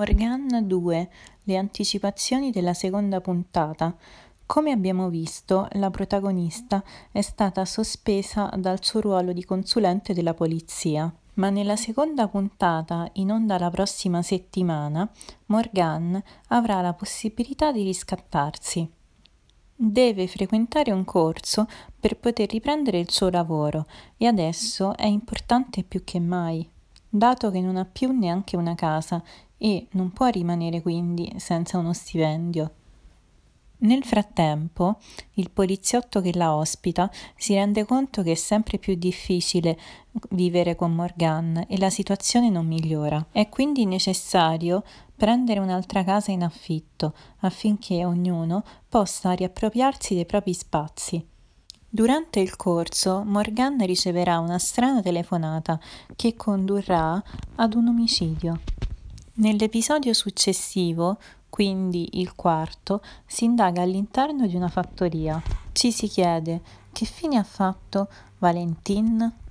Morgana 2, le anticipazioni della seconda puntata. Come abbiamo visto, la protagonista è stata sospesa dal suo ruolo di consulente della polizia. Ma nella seconda puntata, in onda la prossima settimana, Morgan avrà la possibilità di riscattarsi. Deve frequentare un corso per poter riprendere il suo lavoro e adesso è importante più che mai dato che non ha più neanche una casa e non può rimanere quindi senza uno stipendio. Nel frattempo, il poliziotto che la ospita si rende conto che è sempre più difficile vivere con Morgan e la situazione non migliora. È quindi necessario prendere un'altra casa in affitto affinché ognuno possa riappropriarsi dei propri spazi. Durante il corso, Morgan riceverà una strana telefonata che condurrà ad un omicidio. Nell'episodio successivo, quindi il quarto, si indaga all'interno di una fattoria. Ci si chiede che fine ha fatto Valentin?